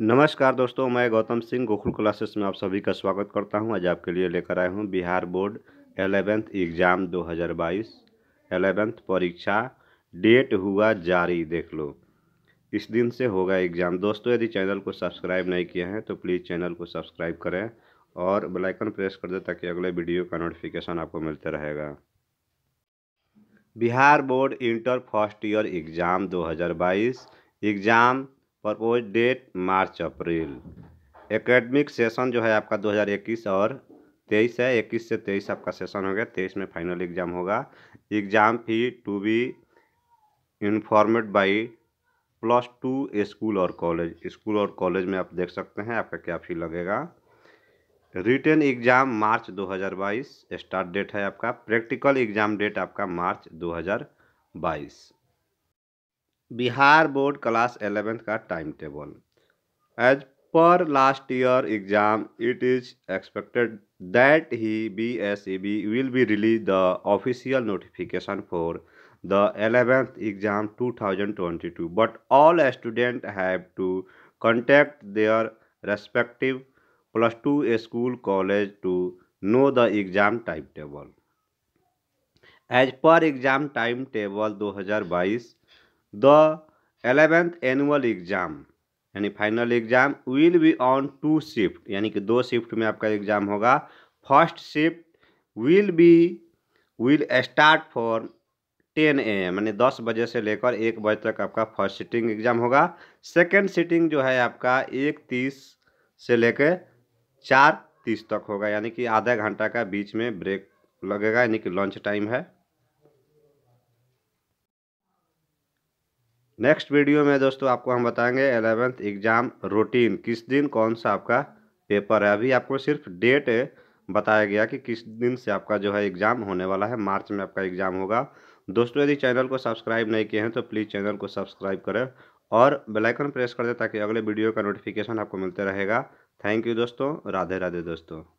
नमस्कार दोस्तों मैं गौतम सिंह गोखुल क्लासेस में आप सभी का स्वागत करता हूं आज आपके लिए लेकर आया हूं Bihar board eleventh exam 2022 eleventh परीक्षा डेट हुआ जारी देख लो इस दिन से होगा एग्ज़ाम दोस्तों यदि चैनल को सब्सक्राइब नहीं किया है तो प्लीज़ चैनल को सब्सक्राइब करें और बेलाइकन प्रेस कर दें ताकि अगले वीडियो का नोटिफिकेशन आपको मिलते रहेगा Bihar board inter first year exam दो exam propose date March April academic session जो है आपका 2021 और 23 है 21 से 23 आपका सेशन हो गया 23 में फाइनल एग्ज़ाम होगा exam fee to be informed by plus two school और कॉलेज स्कूल और कॉलेज में आप देख सकते हैं आपका क्या फी लगेगा return exam March 2022 start date है आपका प्रैक्टिकल एग्ज़ाम डेट आपका March 2022 Bihar board class eleventh का time table as per last year exam it is expected that he B S E B will be release the official notification for the eleventh exam two thousand twenty two but all student have to their respective plus two school college to know the exam time table as per exam time table दो हज़ार बाईस the eleventh annual exam यानी final exam will be on two shift यानी कि दो shift में आपका exam होगा first shift will be will start for ten A M यानी दस बजे से लेकर एक बजे तक आपका फर्स्ट सिटिंग एग्जाम होगा सेकेंड सिटिंग जो है आपका एक तीस से लेकर चार तीस तक होगा यानी कि आधा घंटा का बीच में ब्रेक लगेगा यानी कि लंच टाइम है नेक्स्ट वीडियो में दोस्तों आपको हम बताएंगे एलेवेंथ एग्ज़ाम रूटीन किस दिन कौन सा आपका पेपर है अभी आपको सिर्फ डेट बताया गया कि किस दिन से आपका जो है एग्ज़ाम होने वाला है मार्च में आपका एग्ज़ाम होगा दोस्तों यदि चैनल को सब्सक्राइब नहीं किए हैं तो प्लीज़ चैनल को सब्सक्राइब करें और बेलाइकन प्रेस कर दें ताकि अगले वीडियो का नोटिफिकेशन आपको मिलते रहेगा थैंक यू दोस्तों राधे राधे दोस्तों